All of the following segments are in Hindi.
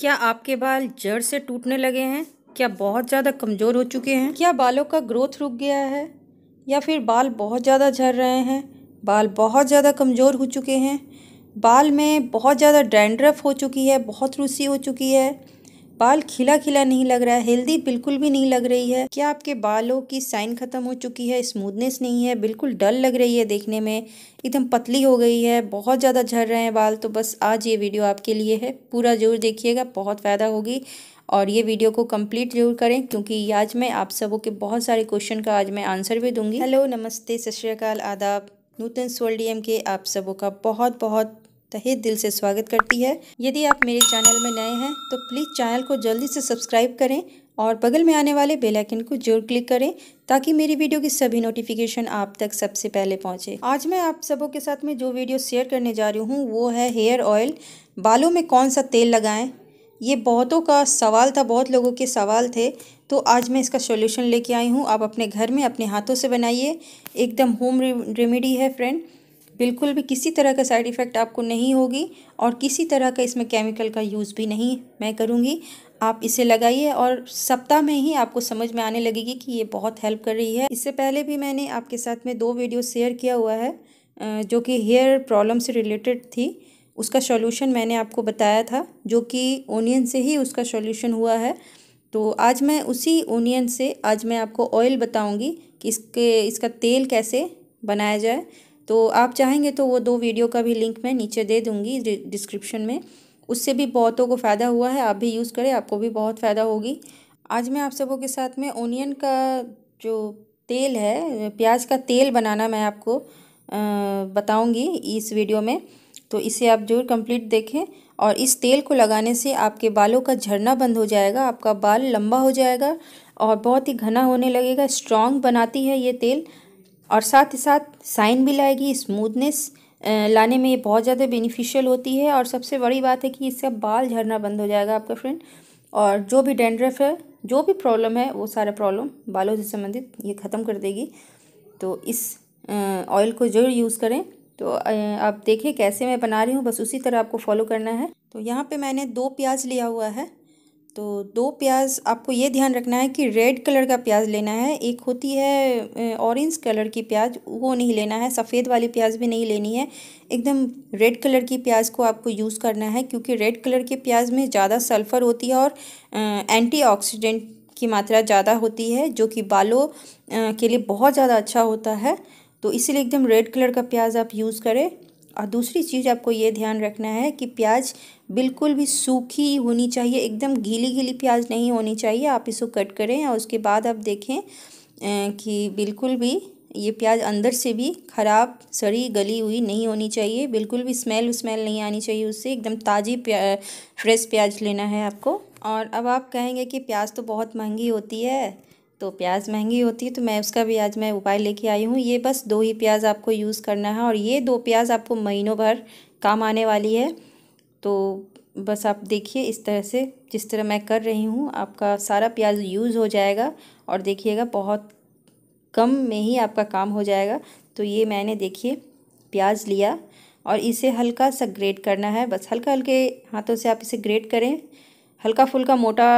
क्या आपके बाल जड़ से टूटने लगे हैं क्या बहुत ज़्यादा कमज़ोर हो चुके हैं क्या बालों का ग्रोथ रुक गया है या फिर बाल बहुत ज़्यादा झड़ रहे हैं बाल बहुत ज़्यादा कमज़ोर हो चुके हैं बाल में बहुत ज़्यादा डैंड्रफ हो चुकी है बहुत रूसी हो चुकी है बाल खिला खिला नहीं लग रहा है हेल्दी बिल्कुल भी नहीं लग रही है क्या आपके बालों की साइन खत्म हो चुकी है स्मूथनेस नहीं है बिल्कुल डल लग रही है देखने में एकदम पतली हो गई है बहुत ज़्यादा झड़ रहे हैं बाल तो बस आज ये वीडियो आपके लिए है पूरा जरूर देखिएगा बहुत फ़ायदा होगी और ये वीडियो को कंप्लीट जरूर करें क्योंकि आज मैं आप सबों के बहुत सारे क्वेश्चन का आज मैं आंसर भी दूंगी हेलो नमस्ते सत श्रीकाल आदाब नूतन एम के आप सबों का बहुत बहुत तहे दिल से स्वागत करती है यदि आप मेरे चैनल में नए हैं तो प्लीज़ चैनल को जल्दी से सब्सक्राइब करें और बगल में आने वाले बेल आइकन को जरूर क्लिक करें ताकि मेरी वीडियो की सभी नोटिफिकेशन आप तक सबसे पहले पहुंचे आज मैं आप सबों के साथ में जो वीडियो शेयर करने जा रही हूँ वो है हेयर ऑयल बालों में कौन सा तेल लगाएं ये बहुतों का सवाल था बहुत लोगों के सवाल थे तो आज मैं इसका सोल्यूशन लेके आई हूँ आप अपने घर में अपने हाथों से बनाइए एकदम होम रेमेडी है फ्रेंड बिल्कुल भी किसी तरह का साइड इफ़ेक्ट आपको नहीं होगी और किसी तरह का इसमें केमिकल का यूज़ भी नहीं मैं करूँगी आप इसे लगाइए और सप्ताह में ही आपको समझ में आने लगेगी कि ये बहुत हेल्प कर रही है इससे पहले भी मैंने आपके साथ में दो वीडियो शेयर किया हुआ है जो कि हेयर प्रॉब्लम से रिलेटेड थी उसका सॉल्यूशन मैंने आपको बताया था जो कि ओनियन से ही उसका सॉल्यूशन हुआ है तो आज मैं उसी ओनियन से आज मैं आपको ऑयल बताऊंगी कि इसके इसका तेल कैसे बनाया जाए तो आप चाहेंगे तो वो दो वीडियो का भी लिंक मैं नीचे दे दूँगी डिस्क्रिप्शन में उससे भी बहुतों को फ़ायदा हुआ है आप भी यूज़ करें आपको भी बहुत फ़ायदा होगी आज मैं आप सबों के साथ में ओनियन का जो तेल है प्याज का तेल बनाना मैं आपको बताऊंगी इस वीडियो में तो इसे आप जरूर कंप्लीट देखें और इस तेल को लगाने से आपके बालों का झड़ना बंद हो जाएगा आपका बाल लंबा हो जाएगा और बहुत ही घना होने लगेगा स्ट्रॉन्ग बनाती है ये तेल और साथ ही साथ साइन भी लाएगी स्मूथनेस लाने में ये बहुत ज़्यादा बेनिफिशियल होती है और सबसे बड़ी बात है कि इससे बाल झड़ना बंद हो जाएगा आपका फ्रेंड और जो भी डेंड्रफ है जो भी प्रॉब्लम है वो सारा प्रॉब्लम बालों से संबंधित ये ख़त्म कर देगी तो इस ऑयल को ज़रूर यूज़ करें तो आप देखें कैसे मैं बना रही हूँ बस उसी तरह आपको फॉलो करना है तो यहाँ पे मैंने दो प्याज लिया हुआ है तो दो प्याज आपको ये ध्यान रखना है कि रेड कलर का प्याज लेना है एक होती है ऑरेंज कलर की प्याज वो नहीं लेना है सफ़ेद वाली प्याज भी नहीं लेनी है एकदम रेड कलर की प्याज को आपको यूज़ करना है क्योंकि रेड कलर के प्याज में ज़्यादा सल्फ़र होती है और एंटीऑक्सीडेंट की मात्रा ज़्यादा होती है जो कि बालों के लिए बहुत ज़्यादा अच्छा होता है तो इसीलिए एकदम रेड कलर का प्याज आप यूज़ करें और दूसरी चीज़ आपको ये ध्यान रखना है कि प्याज बिल्कुल भी सूखी होनी चाहिए एकदम गीली गीली प्याज नहीं होनी चाहिए आप इसको कट करें और उसके बाद आप देखें कि बिल्कुल भी ये प्याज अंदर से भी ख़राब सड़ी गली हुई नहीं होनी चाहिए बिल्कुल भी स्मेल स्मेल नहीं आनी चाहिए उससे एकदम ताज़ी प्या फ्रेश प्याज लेना है आपको और अब आप कहेंगे कि प्याज तो बहुत महंगी होती है तो प्याज महंगी होती है तो मैं उसका भी आज मैं उपाय लेके आई हूँ ये बस दो ही प्याज आपको यूज़ करना है और ये दो प्याज आपको महीनों भर काम आने वाली है तो बस आप देखिए इस तरह से जिस तरह मैं कर रही हूँ आपका सारा प्याज यूज़ हो जाएगा और देखिएगा बहुत कम में ही आपका काम हो जाएगा तो ये मैंने देखिए प्याज लिया और इसे हल्का सा ग्रेट करना है बस हल्का हल्के हाथों से आप इसे ग्रेट करें हल्का फुल्का मोटा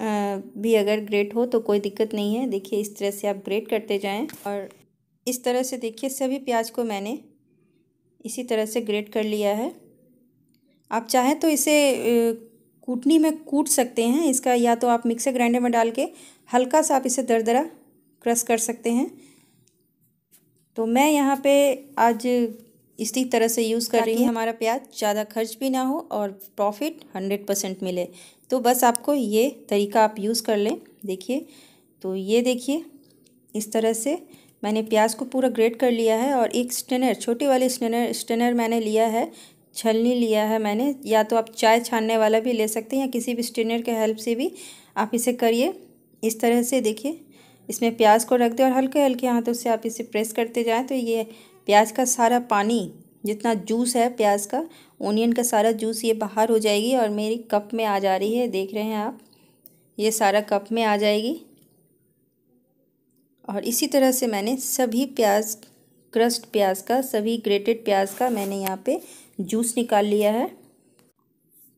भी अगर ग्रेट हो तो कोई दिक्कत नहीं है देखिए इस तरह से आप ग्रेट करते जाएं और इस तरह से देखिए सभी प्याज को मैंने इसी तरह से ग्रेट कर लिया है आप चाहें तो इसे कूटनी में कूट सकते हैं इसका या तो आप मिक्सर ग्राइंडर में डाल के हल्का सा आप इसे दरदरा क्रश कर सकते हैं तो मैं यहाँ पे आज इसी तरह से यूज़ कर रही हूँ हमारा प्याज ज़्यादा खर्च भी ना हो और प्रॉफिट हंड्रेड परसेंट मिले तो बस आपको ये तरीका आप यूज़ कर लें देखिए तो ये देखिए इस तरह से मैंने प्याज को पूरा ग्रेट कर लिया है और एक स्टेनर छोटे वाले स्टेनर स्टेनर मैंने लिया है छलनी लिया है मैंने या तो आप चाय छानने वाला भी ले सकते हैं या किसी भी स्टेनर के हेल्प से भी आप इसे करिए इस तरह से देखिए इसमें प्याज को रख दें और हल्के हल्के हाथों से आप इसे प्रेस करते जाएँ तो ये प्याज का सारा पानी जितना जूस है प्याज का ओनियन का सारा जूस ये बाहर हो जाएगी और मेरी कप में आ जा रही है देख रहे हैं आप ये सारा कप में आ जाएगी और इसी तरह से मैंने सभी प्याज क्रस्ट प्याज का सभी ग्रेटेड प्याज का मैंने यहाँ पे जूस निकाल लिया है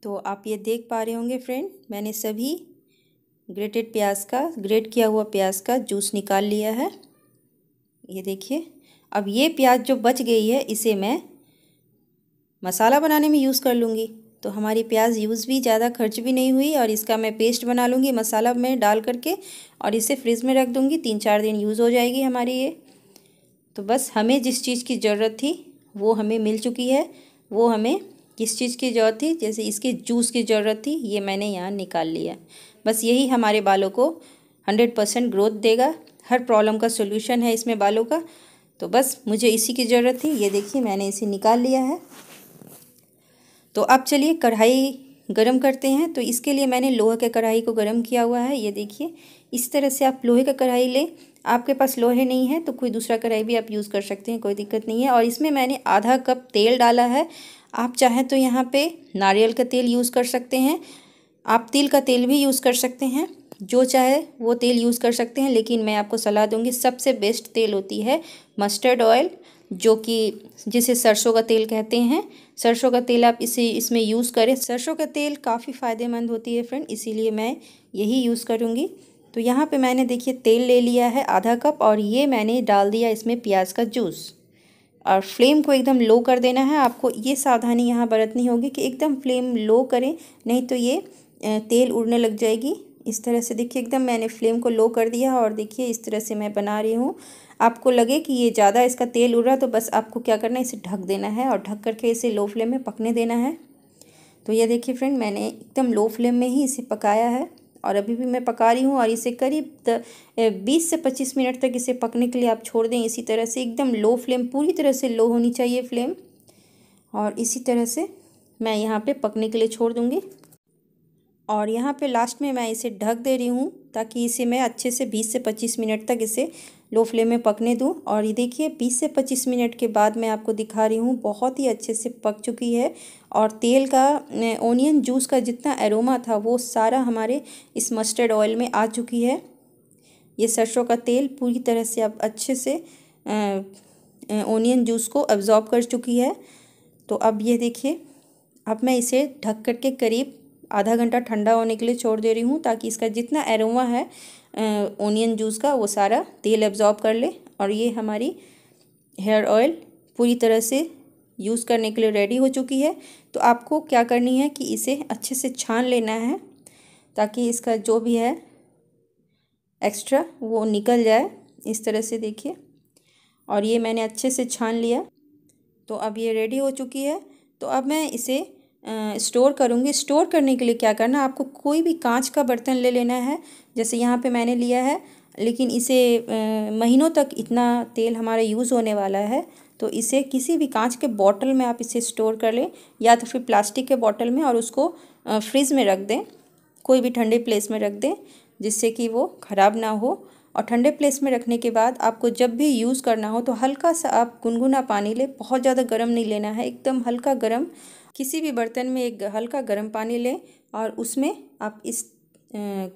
तो आप ये देख पा रहे होंगे फ्रेंड मैंने सभी ग्रेटेड प्याज का ग्रेट किया हुआ प्याज का जूस निकाल लिया है ये देखिए अब ये प्याज जो बच गई है इसे मैं मसाला बनाने में यूज़ कर लूँगी तो हमारी प्याज यूज़ भी ज़्यादा खर्च भी नहीं हुई और इसका मैं पेस्ट बना लूँगी मसाला में डाल करके और इसे फ्रिज में रख दूँगी तीन चार दिन यूज़ हो जाएगी हमारी ये तो बस हमें जिस चीज़ की ज़रूरत थी वो हमें मिल चुकी है वो हमें किस चीज़ की ज़रूरत थी जैसे इसके जूस की ज़रूरत थी ये मैंने यहाँ निकाल लिया बस यही हमारे बालों को हंड्रेड परसेंट ग्रोथ देगा हर प्रॉब्लम का सोल्यूशन है इसमें बालों का तो बस मुझे इसी की ज़रूरत थी ये देखिए मैंने इसे निकाल लिया है तो अब चलिए कढ़ाई गरम करते हैं तो इसके लिए मैंने लोहे के कढ़ाई को गरम किया हुआ है ये देखिए इस तरह से आप लोहे का कढ़ाई लें आपके पास लोहे नहीं है तो कोई दूसरा कढ़ाई भी आप यूज़ कर सकते हैं कोई दिक्कत नहीं है और इसमें मैंने आधा कप तेल डाला है आप चाहें तो यहाँ पे नारियल का तेल यूज़ कर सकते हैं आप तिल का तेल भी यूज़ कर सकते हैं जो चाहे वो तेल यूज़ कर सकते हैं लेकिन मैं आपको सलाह दूंगी सबसे बेस्ट तेल होती है मस्टर्ड ऑयल जो कि जिसे सरसों का तेल कहते हैं सरसों का तेल आप इसे इसमें यूज़ करें सरसों का तेल काफ़ी फ़ायदेमंद होती है फ्रेंड इसीलिए मैं यही यूज़ करूँगी तो यहाँ पे मैंने देखिए तेल ले लिया है आधा कप और ये मैंने डाल दिया इसमें प्याज का जूस और फ्लेम को एकदम लो कर देना है आपको ये सावधानी यहाँ बरतनी होगी कि एकदम फ्लेम लो करें नहीं तो ये तेल उड़ने लग जाएगी इस तरह से देखिए एकदम मैंने फ्लेम को लो कर दिया और देखिए इस तरह से मैं बना रही हूँ आपको लगे कि ये ज़्यादा इसका तेल उड़ रहा तो बस आपको क्या करना है इसे ढक देना है और ढक करके इसे लो फ्लेम में पकने देना है तो ये देखिए फ्रेंड मैंने एकदम लो फ्लेम में ही इसे पकाया है और अभी भी मैं पका रही हूँ और इसे करीब बीस से पच्चीस मिनट तक इसे पकने के लिए आप छोड़ दें इसी तरह से एकदम लो फ्लेम पूरी तरह से लो होनी चाहिए फ्लेम और इसी तरह से मैं यहाँ पे पकने के लिए छोड़ दूँगी और यहाँ पे लास्ट में मैं इसे ढक दे रही हूँ ताकि इसे मैं अच्छे से 20 से 25 मिनट तक इसे लो फ्लेम में पकने दूँ और ये देखिए 20 से 25 मिनट के बाद मैं आपको दिखा रही हूँ बहुत ही अच्छे से पक चुकी है और तेल का ओनियन जूस का जितना एरोमा था वो सारा हमारे इस मस्टर्ड ऑयल में आ चुकी है ये सरसों का तेल पूरी तरह से अब अच्छे से ओनियन जूस को अब्ज़ॉर्ब कर चुकी है तो अब ये देखिए अब मैं इसे ढक कर के करीब आधा घंटा ठंडा होने के लिए छोड़ दे रही हूँ ताकि इसका जितना एरोमा है ओनियन जूस का वो सारा तेल एब्जॉर्ब कर ले और ये हमारी हेयर ऑयल पूरी तरह से यूज़ करने के लिए रेडी हो चुकी है तो आपको क्या करनी है कि इसे अच्छे से छान लेना है ताकि इसका जो भी है एक्स्ट्रा वो निकल जाए इस तरह से देखिए और ये मैंने अच्छे से छान लिया तो अब ये रेडी हो चुकी है तो अब मैं इसे स्टोर करूँगी स्टोर करने के लिए क्या करना आपको कोई भी कांच का बर्तन ले लेना है जैसे यहाँ पे मैंने लिया है लेकिन इसे महीनों तक इतना तेल हमारा यूज़ होने वाला है तो इसे किसी भी कांच के बॉटल में आप इसे स्टोर कर लें या तो फिर प्लास्टिक के बॉटल में और उसको फ्रिज में रख दें कोई भी ठंडे प्लेस में रख दें जिससे कि वो ख़राब ना हो और ठंडे प्लेस में रखने के बाद आपको जब भी यूज़ करना हो तो हल्का सा आप गुनगुना पानी लें बहुत ज़्यादा गर्म नहीं लेना है एकदम हल्का गर्म किसी भी बर्तन में एक हल्का गर्म पानी लें और उसमें आप इस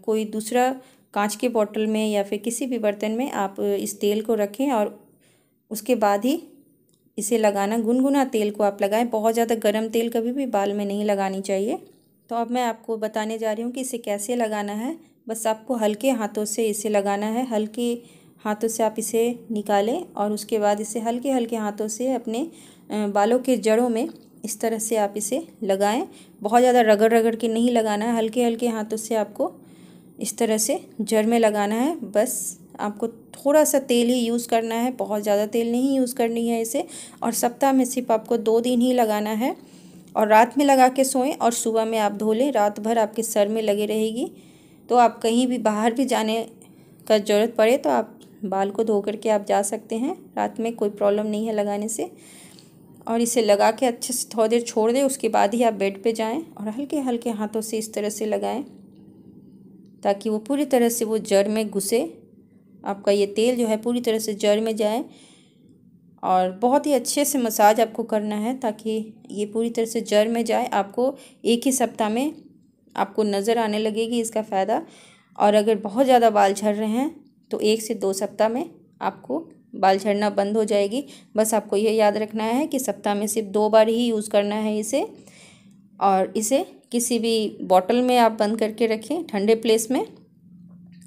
कोई दूसरा कांच के बॉटल में या फिर किसी भी बर्तन में आप इस तेल को रखें और उसके बाद ही इसे लगाना गुनगुना तेल को आप लगाएं बहुत ज़्यादा गर्म तेल कभी भी बाल में नहीं लगानी चाहिए तो अब मैं आपको बताने जा रही हूँ कि इसे कैसे लगाना है बस आपको हल्के हाथों से इसे लगाना है हल्के हाथों से आप इसे निकालें और उसके बाद इसे हल्के हल्के हाथों से अपने बालों के जड़ों में इस तरह से आप इसे लगाएं बहुत ज़्यादा रगड़ रगड़ के नहीं लगाना है हल्के हल्के हाथों से आपको इस तरह से जर में लगाना है बस आपको थोड़ा सा तेल ही यूज़ करना है बहुत ज़्यादा तेल नहीं यूज़ करनी है इसे और सप्ताह में सिर्फ आपको दो दिन ही लगाना है और रात में लगा के सोएं और सुबह में आप धो लें रात भर आपके सर में लगे रहेगी तो आप कहीं भी बाहर भी जाने का ज़रूरत पड़े तो आप बाल को धो करके आप जा सकते हैं रात में कोई प्रॉब्लम नहीं है लगाने से और इसे लगा के अच्छे से थोड़ी देर छोड़ दें उसके बाद ही आप बेड पे जाएं और हल्के हल्के हाथों से इस तरह से लगाएं ताकि वो पूरी तरह से वो जड़ में घुसे आपका ये तेल जो है पूरी तरह से जड़ में जाए और बहुत ही अच्छे से मसाज आपको करना है ताकि ये पूरी तरह से जड़ में जाए आपको एक ही सप्ताह में आपको नज़र आने लगेगी इसका फ़ायदा और अगर बहुत ज़्यादा बाल झड़ रहे हैं तो एक से दो सप्ताह में आपको बाल झड़ना बंद हो जाएगी बस आपको यह याद रखना है कि सप्ताह में सिर्फ दो बार ही यूज़ करना है इसे और इसे किसी भी बॉटल में आप बंद करके रखें ठंडे प्लेस में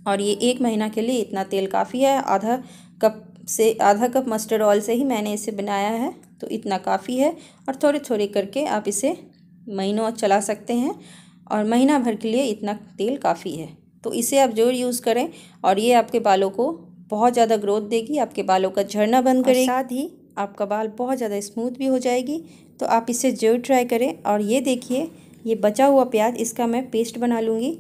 और ये एक महीना के लिए इतना तेल काफ़ी है आधा कप से आधा कप मस्टर्ड ऑयल से ही मैंने इसे बनाया है तो इतना काफ़ी है और थोड़े थोड़े करके आप इसे महीनों चला सकते हैं और महीना भर के लिए इतना तेल काफ़ी है तो इसे आप ज़रूर यूज़ करें और ये आपके बालों को बहुत ज़्यादा ग्रोथ देगी आपके बालों का झड़ना बंद करेगी साथ ही आपका बाल बहुत ज़्यादा स्मूथ भी हो जाएगी तो आप इसे जरूर ट्राई करें और ये देखिए ये बचा हुआ प्याज इसका मैं पेस्ट बना लूँगी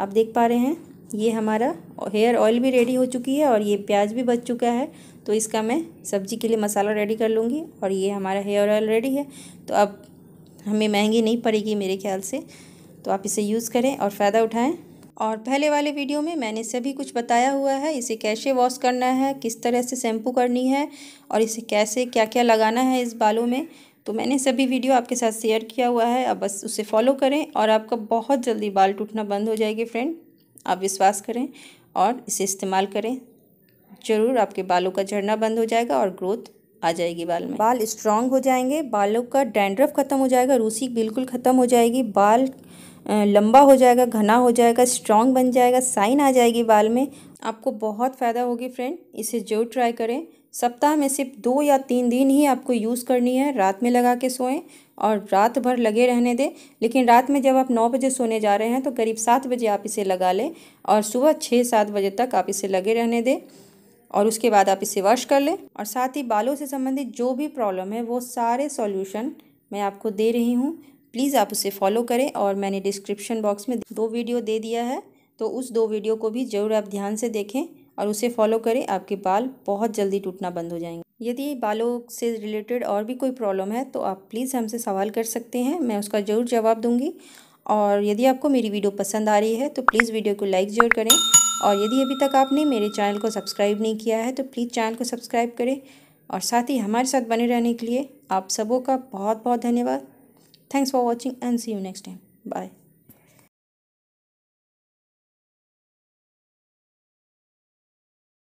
आप देख पा रहे हैं ये हमारा हेयर ऑयल भी रेडी हो चुकी है और ये प्याज भी बच चुका है तो इसका मैं सब्जी के लिए मसाला रेडी कर लूँगी और ये हमारा हेयर ऑयल रेडी है तो अब हमें महंगी नहीं पड़ेगी मेरे ख्याल से तो आप इसे यूज़ करें और फ़ायदा उठाएँ और पहले वाले वीडियो में मैंने सभी कुछ बताया हुआ है इसे कैसे वॉश करना है किस तरह से शैम्पू करनी है और इसे कैसे क्या क्या लगाना है इस बालों में तो मैंने सभी वीडियो आपके साथ शेयर किया हुआ है अब बस उसे फॉलो करें और आपका बहुत जल्दी बाल टूटना बंद हो जाएगी फ्रेंड आप विश्वास करें और इसे इस्तेमाल करें ज़रूर आपके बालों का झड़ना बंद हो जाएगा और ग्रोथ आ जाएगी बाल में बाल स्ट्रांग हो जाएंगे बालों का डैंड्रफ ख़त्म हो जाएगा रूसी बिल्कुल ख़त्म हो जाएगी बाल लंबा हो जाएगा घना हो जाएगा स्ट्रॉन्ग बन जाएगा साइन आ जाएगी बाल में आपको बहुत फ़ायदा होगी फ्रेंड इसे जरूर ट्राई करें सप्ताह में सिर्फ दो या तीन दिन ही आपको यूज़ करनी है रात में लगा के सोएं और रात भर लगे रहने दें लेकिन रात में जब आप नौ बजे सोने जा रहे हैं तो करीब सात बजे आप इसे लगा लें और सुबह छः सात बजे तक आप इसे लगे रहने दें और उसके बाद आप इसे वॉश कर लें और साथ ही बालों से संबंधित जो भी प्रॉब्लम है वो सारे सॉल्यूशन मैं आपको दे रही हूँ प्लीज़ आप उसे फॉलो करें और मैंने डिस्क्रिप्शन बॉक्स में दो वीडियो दे दिया है तो उस दो वीडियो को भी ज़रूर आप ध्यान से देखें और उसे फॉलो करें आपके बाल बहुत जल्दी टूटना बंद हो जाएंगे यदि बालों से रिलेटेड और भी कोई प्रॉब्लम है तो आप प्लीज़ हमसे सवाल कर सकते हैं मैं उसका ज़रूर जवाब दूंगी और यदि आपको मेरी वीडियो पसंद आ रही है तो प्लीज़ वीडियो को लाइक ज़रूर करें और यदि अभी तक आपने मेरे चैनल को सब्सक्राइब नहीं किया है तो प्लीज़ चैनल को सब्सक्राइब करें और साथ ही हमारे साथ बने रहने के लिए आप सबों का बहुत बहुत धन्यवाद Thanks for watching and see you next time. Bye.